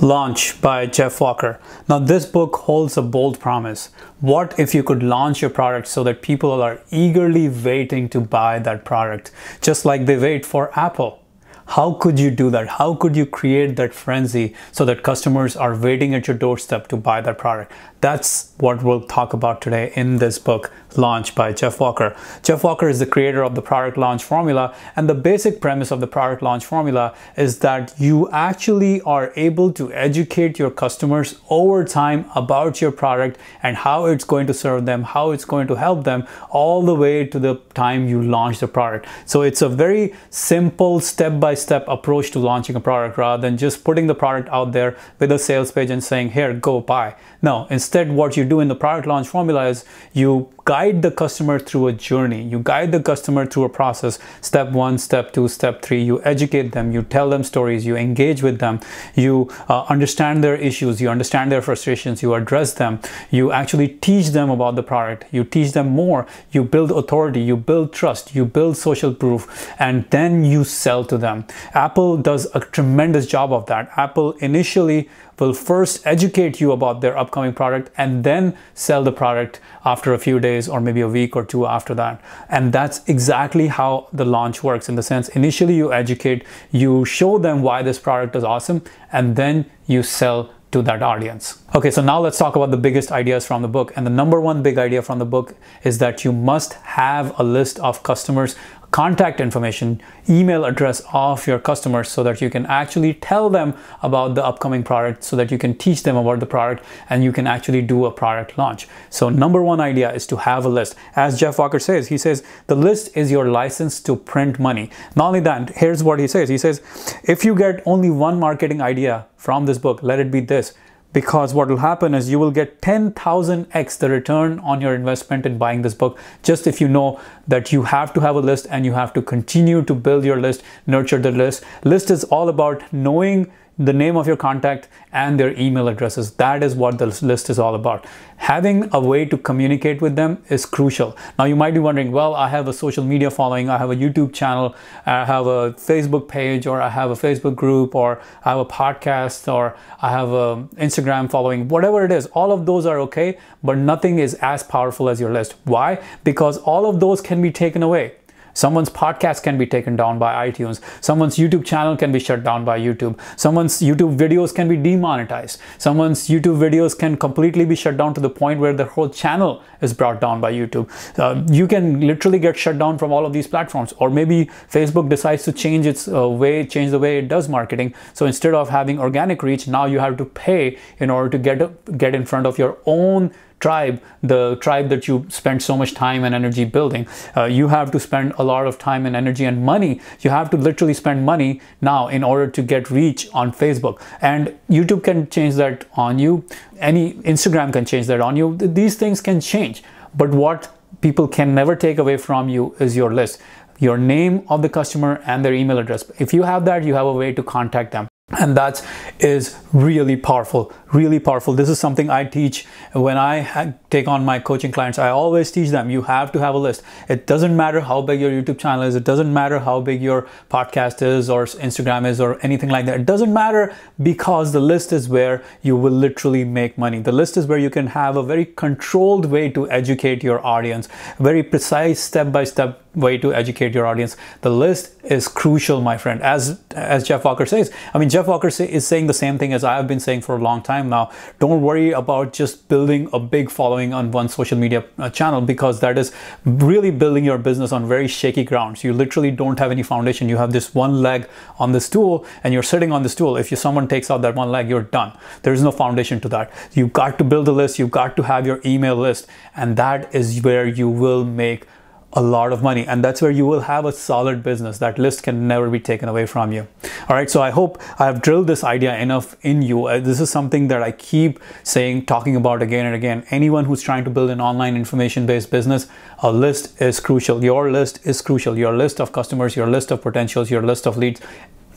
Launch by Jeff Walker. Now, this book holds a bold promise. What if you could launch your product so that people are eagerly waiting to buy that product, just like they wait for Apple? How could you do that? How could you create that frenzy so that customers are waiting at your doorstep to buy that product? That's what we'll talk about today in this book, Launch by Jeff Walker. Jeff Walker is the creator of the product launch formula, and the basic premise of the product launch formula is that you actually are able to educate your customers over time about your product and how it's going to serve them, how it's going to help them, all the way to the time you launch the product. So it's a very simple step by step approach to launching a product rather than just putting the product out there with a sales page and saying, Here, go buy. No, instead, Instead, what you do in the product launch formula is you guide the customer through a journey. You guide the customer through a process. Step one, step two, step three. You educate them. You tell them stories. You engage with them. You uh, understand their issues. You understand their frustrations. You address them. You actually teach them about the product. You teach them more. You build authority. You build trust. You build social proof. And then you sell to them. Apple does a tremendous job of that. Apple initially will first educate you about their upcoming product and then sell the product after a few days days or maybe a week or two after that. And that's exactly how the launch works in the sense initially you educate, you show them why this product is awesome, and then you sell to that audience. Okay, so now let's talk about the biggest ideas from the book. And the number one big idea from the book is that you must have a list of customers contact information, email address of your customers so that you can actually tell them about the upcoming product so that you can teach them about the product and you can actually do a product launch. So number one idea is to have a list. As Jeff Walker says, he says, the list is your license to print money. Not only that, here's what he says. He says, if you get only one marketing idea from this book, let it be this because what will happen is you will get 10,000x the return on your investment in buying this book just if you know that you have to have a list and you have to continue to build your list nurture the list list is all about knowing the name of your contact and their email addresses. That is what the list is all about. Having a way to communicate with them is crucial. Now you might be wondering, well, I have a social media following, I have a YouTube channel, I have a Facebook page or I have a Facebook group or I have a podcast or I have an Instagram following, whatever it is, all of those are okay, but nothing is as powerful as your list. Why? Because all of those can be taken away. Someone's podcast can be taken down by iTunes. Someone's YouTube channel can be shut down by YouTube. Someone's YouTube videos can be demonetized. Someone's YouTube videos can completely be shut down to the point where their whole channel is brought down by YouTube. Uh, you can literally get shut down from all of these platforms. Or maybe Facebook decides to change its uh, way, change the way it does marketing. So instead of having organic reach, now you have to pay in order to get, get in front of your own tribe, the tribe that you spend so much time and energy building. Uh, you have to spend a lot of time and energy and money. You have to literally spend money now in order to get reach on Facebook. And YouTube can change that on you. Any Instagram can change that on you. These things can change. But what people can never take away from you is your list your name of the customer and their email address. If you have that, you have a way to contact them and that is really powerful really powerful this is something i teach when i take on my coaching clients i always teach them you have to have a list it doesn't matter how big your youtube channel is it doesn't matter how big your podcast is or instagram is or anything like that it doesn't matter because the list is where you will literally make money the list is where you can have a very controlled way to educate your audience very precise step by step way to educate your audience. The list is crucial, my friend. As as Jeff Walker says, I mean, Jeff Walker say, is saying the same thing as I have been saying for a long time now. Don't worry about just building a big following on one social media uh, channel because that is really building your business on very shaky grounds. You literally don't have any foundation. You have this one leg on the stool, and you're sitting on the stool. If you, someone takes out that one leg, you're done. There is no foundation to that. You've got to build a list. You've got to have your email list, and that is where you will make a lot of money and that's where you will have a solid business that list can never be taken away from you all right so i hope i have drilled this idea enough in you uh, this is something that i keep saying talking about again and again anyone who's trying to build an online information based business a list is crucial your list is crucial your list of customers your list of potentials your list of leads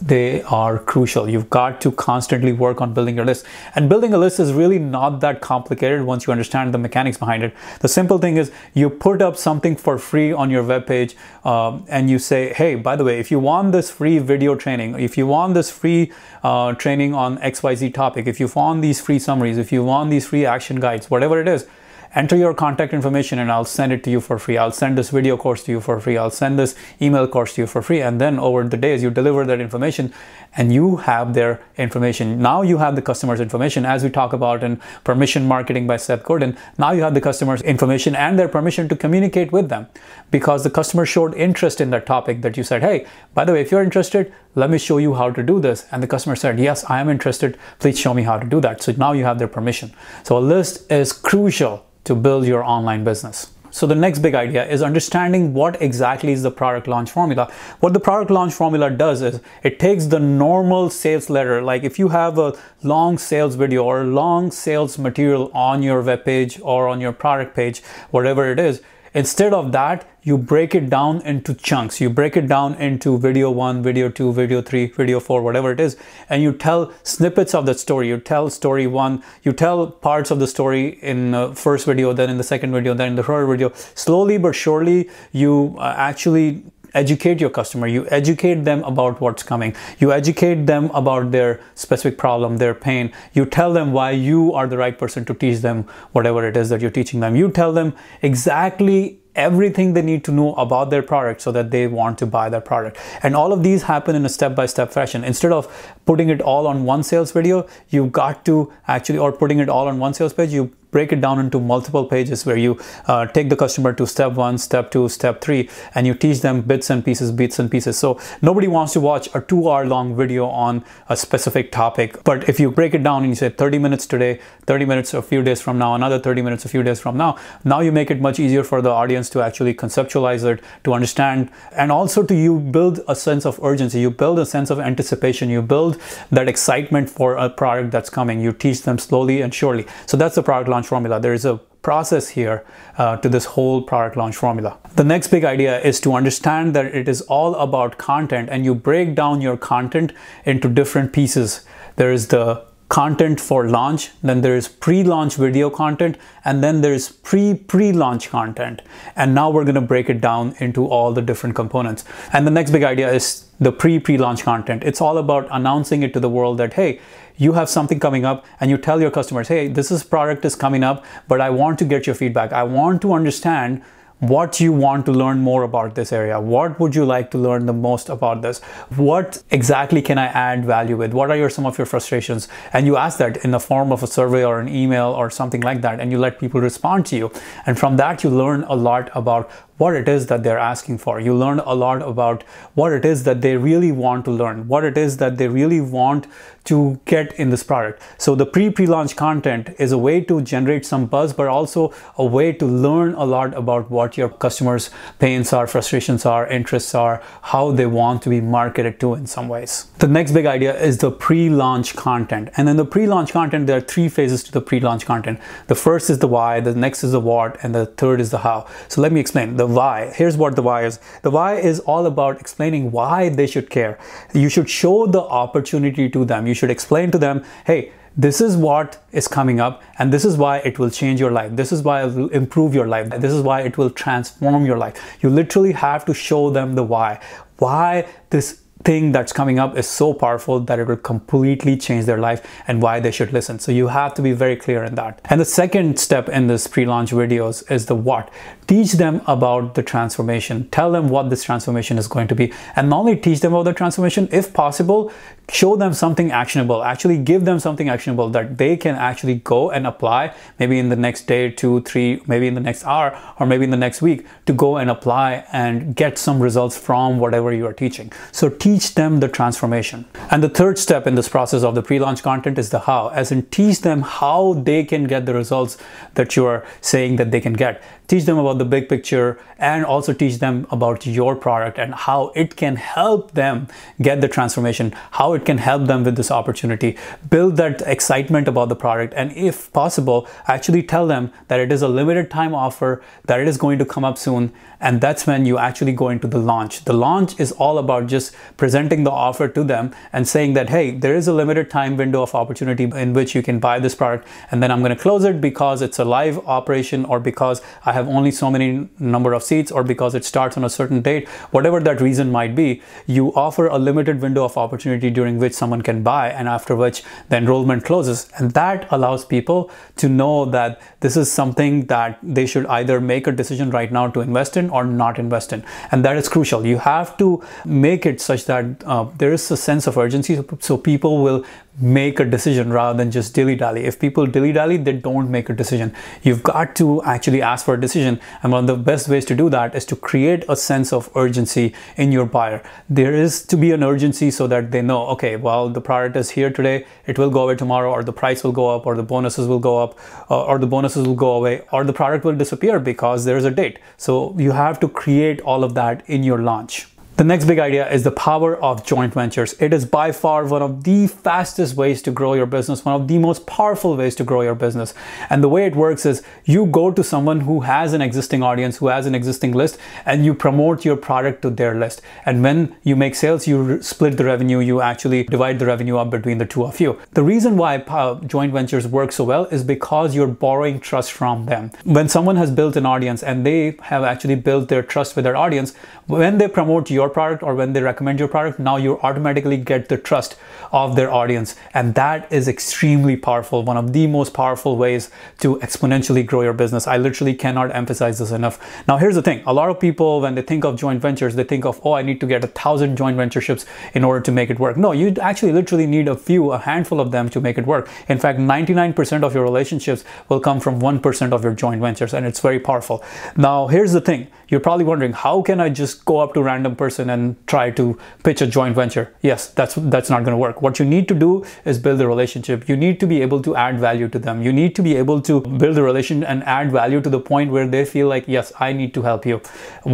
they are crucial. You've got to constantly work on building your list. And building a list is really not that complicated once you understand the mechanics behind it. The simple thing is you put up something for free on your webpage um, and you say, hey, by the way, if you want this free video training, if you want this free uh, training on XYZ topic, if you want these free summaries, if you want these free action guides, whatever it is, enter your contact information and I'll send it to you for free. I'll send this video course to you for free. I'll send this email course to you for free. And then over the days, you deliver that information and you have their information. Now you have the customer's information as we talk about in permission marketing by Seth Godin. Now you have the customer's information and their permission to communicate with them because the customer showed interest in that topic that you said, hey, by the way, if you're interested, let me show you how to do this. And the customer said, yes, I am interested. Please show me how to do that. So now you have their permission. So a list is crucial to build your online business. So the next big idea is understanding what exactly is the product launch formula. What the product launch formula does is it takes the normal sales letter, like if you have a long sales video or long sales material on your web page or on your product page, whatever it is, Instead of that, you break it down into chunks. You break it down into video one, video two, video three, video four, whatever it is, and you tell snippets of that story. You tell story one, you tell parts of the story in the first video, then in the second video, then in the third video. Slowly but surely, you uh, actually educate your customer, you educate them about what's coming, you educate them about their specific problem, their pain, you tell them why you are the right person to teach them whatever it is that you're teaching them, you tell them exactly everything they need to know about their product so that they want to buy that product. And all of these happen in a step-by-step -step fashion. Instead of putting it all on one sales video, you've got to actually, or putting it all on one sales page, you break it down into multiple pages where you uh, take the customer to step one, step two, step three, and you teach them bits and pieces, bits and pieces. So nobody wants to watch a two hour long video on a specific topic. But if you break it down and you say 30 minutes today, 30 minutes a few days from now, another 30 minutes a few days from now, now you make it much easier for the audience to actually conceptualize it, to understand, and also to you build a sense of urgency. You build a sense of anticipation. You build that excitement for a product that's coming. You teach them slowly and surely. So that's the product launch launch formula. There is a process here uh, to this whole product launch formula. The next big idea is to understand that it is all about content and you break down your content into different pieces. There is the content for launch, then there is pre-launch video content, and then there is pre-pre-launch content. And now we're gonna break it down into all the different components. And the next big idea is the pre-pre-launch content. It's all about announcing it to the world that, hey, you have something coming up and you tell your customers, hey, this is product is coming up, but I want to get your feedback. I want to understand what you want to learn more about this area. What would you like to learn the most about this? What exactly can I add value with? What are your, some of your frustrations? And you ask that in the form of a survey or an email or something like that, and you let people respond to you. And from that, you learn a lot about what it is that they're asking for. You learn a lot about what it is that they really want to learn, what it is that they really want to get in this product. So the pre-pre-launch content is a way to generate some buzz, but also a way to learn a lot about what your customers' pains are, frustrations are, interests are, how they want to be marketed to in some ways. The next big idea is the pre-launch content. And then the pre-launch content, there are three phases to the pre-launch content. The first is the why, the next is the what, and the third is the how. So let me explain. The why. Here's what the why is. The why is all about explaining why they should care. You should show the opportunity to them. You should explain to them, hey, this is what is coming up and this is why it will change your life this is why it will improve your life this is why it will transform your life you literally have to show them the why why this thing that's coming up is so powerful that it will completely change their life and why they should listen. So you have to be very clear in that. And the second step in this pre-launch videos is the what. Teach them about the transformation. Tell them what this transformation is going to be. And not only teach them about the transformation, if possible, show them something actionable actually give them something actionable that they can actually go and apply maybe in the next day two three maybe in the next hour or maybe in the next week to go and apply and get some results from whatever you are teaching so teach them the transformation and the third step in this process of the pre-launch content is the how as in teach them how they can get the results that you are saying that they can get teach them about the big picture and also teach them about your product and how it can help them get the transformation how it can help them with this opportunity, build that excitement about the product, and if possible, actually tell them that it is a limited time offer, that it is going to come up soon, and that's when you actually go into the launch. The launch is all about just presenting the offer to them and saying that, hey, there is a limited time window of opportunity in which you can buy this product, and then I'm going to close it because it's a live operation or because I have only so many number of seats or because it starts on a certain date, whatever that reason might be, you offer a limited window of opportunity during during which someone can buy and after which the enrollment closes. And that allows people to know that this is something that they should either make a decision right now to invest in or not invest in. And that is crucial. You have to make it such that uh, there is a sense of urgency so, so people will make a decision rather than just dilly dally. If people dilly dally, they don't make a decision. You've got to actually ask for a decision. And one of the best ways to do that is to create a sense of urgency in your buyer. There is to be an urgency so that they know, okay, well, the product is here today, it will go away tomorrow, or the price will go up, or the bonuses will go up, uh, or the bonuses will go away, or the product will disappear because there is a date. So you have to create all of that in your launch. The next big idea is the power of joint ventures. It is by far one of the fastest ways to grow your business, one of the most powerful ways to grow your business. And the way it works is you go to someone who has an existing audience, who has an existing list, and you promote your product to their list. And when you make sales, you split the revenue, you actually divide the revenue up between the two of you. The reason why uh, joint ventures work so well is because you're borrowing trust from them. When someone has built an audience and they have actually built their trust with their audience, when they promote your product or when they recommend your product, now you automatically get the trust of their audience. And that is extremely powerful, one of the most powerful ways to exponentially grow your business. I literally cannot emphasize this enough. Now, here's the thing a lot of people, when they think of joint ventures, they think of, oh, I need to get a thousand joint ventureships in order to make it work. No, you actually literally need a few, a handful of them to make it work. In fact, 99% of your relationships will come from 1% of your joint ventures, and it's very powerful. Now, here's the thing you're probably wondering, how can I just go up to random person? person and try to pitch a joint venture. Yes, that's that's not going to work. What you need to do is build a relationship. You need to be able to add value to them. You need to be able to build a relation and add value to the point where they feel like, yes, I need to help you.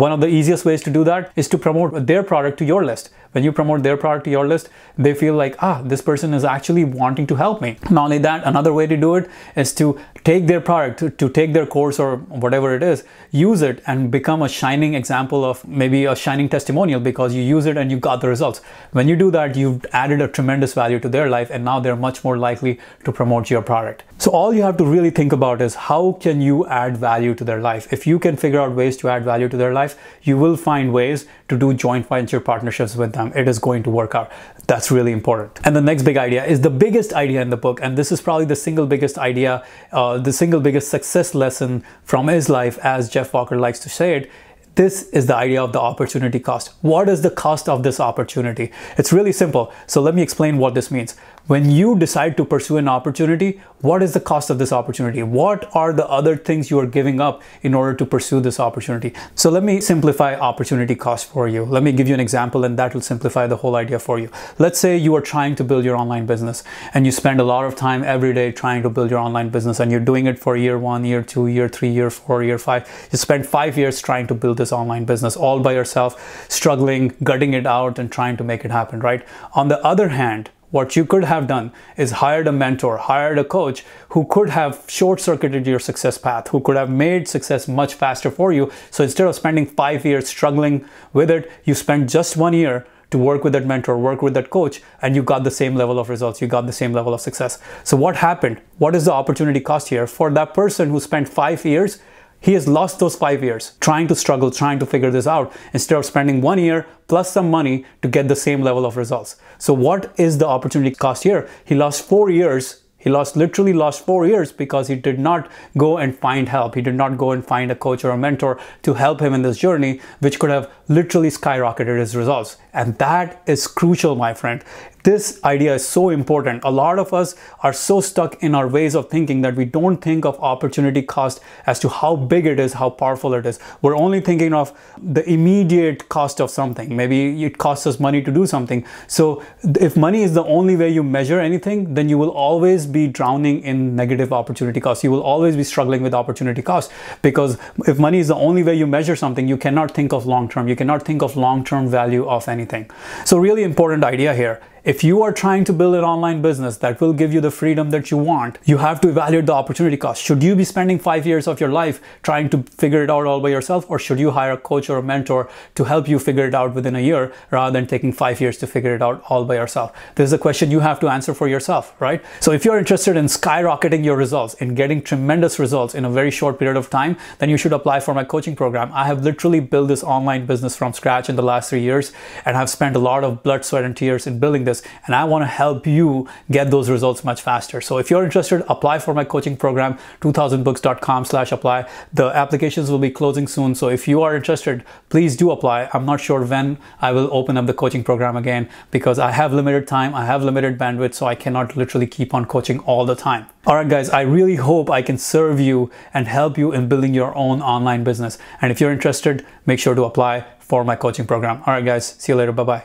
One of the easiest ways to do that is to promote their product to your list when you promote their product to your list, they feel like, ah, this person is actually wanting to help me. Not only that, another way to do it is to take their product, to, to take their course or whatever it is, use it and become a shining example of maybe a shining testimonial because you use it and you got the results. When you do that, you've added a tremendous value to their life and now they're much more likely to promote your product. So all you have to really think about is how can you add value to their life? If you can figure out ways to add value to their life, you will find ways to do joint venture partnerships with them. It is going to work out. That's really important. And the next big idea is the biggest idea in the book. And this is probably the single biggest idea, uh, the single biggest success lesson from his life, as Jeff Walker likes to say it, this is the idea of the opportunity cost. What is the cost of this opportunity? It's really simple. So let me explain what this means. When you decide to pursue an opportunity, what is the cost of this opportunity? What are the other things you are giving up in order to pursue this opportunity? So let me simplify opportunity cost for you. Let me give you an example and that will simplify the whole idea for you. Let's say you are trying to build your online business and you spend a lot of time every day trying to build your online business and you're doing it for year one, year two, year three, year four, year five. You spend five years trying to build this this online business all by yourself, struggling, gutting it out, and trying to make it happen, right? On the other hand, what you could have done is hired a mentor, hired a coach who could have short circuited your success path, who could have made success much faster for you. So instead of spending five years struggling with it, you spent just one year to work with that mentor, work with that coach, and you got the same level of results, you got the same level of success. So, what happened? What is the opportunity cost here for that person who spent five years he has lost those five years trying to struggle, trying to figure this out instead of spending one year plus some money to get the same level of results. So what is the opportunity cost here? He lost four years he lost literally lost four years because he did not go and find help. He did not go and find a coach or a mentor to help him in this journey, which could have literally skyrocketed his results. And that is crucial, my friend. This idea is so important. A lot of us are so stuck in our ways of thinking that we don't think of opportunity cost as to how big it is, how powerful it is. We're only thinking of the immediate cost of something. Maybe it costs us money to do something. So if money is the only way you measure anything, then you will always be drowning in negative opportunity cost. You will always be struggling with opportunity cost because if money is the only way you measure something, you cannot think of long term. You cannot think of long term value of anything. So really important idea here if you are trying to build an online business that will give you the freedom that you want, you have to evaluate the opportunity cost. Should you be spending five years of your life trying to figure it out all by yourself, or should you hire a coach or a mentor to help you figure it out within a year rather than taking five years to figure it out all by yourself? This is a question you have to answer for yourself, right? So if you're interested in skyrocketing your results, in getting tremendous results in a very short period of time, then you should apply for my coaching program. I have literally built this online business from scratch in the last three years, and have spent a lot of blood, sweat, and tears in building this and I want to help you get those results much faster. So if you're interested, apply for my coaching program, 2000books.com slash apply. The applications will be closing soon. So if you are interested, please do apply. I'm not sure when I will open up the coaching program again because I have limited time. I have limited bandwidth, so I cannot literally keep on coaching all the time. All right, guys, I really hope I can serve you and help you in building your own online business. And if you're interested, make sure to apply for my coaching program. All right, guys, see you later. Bye bye.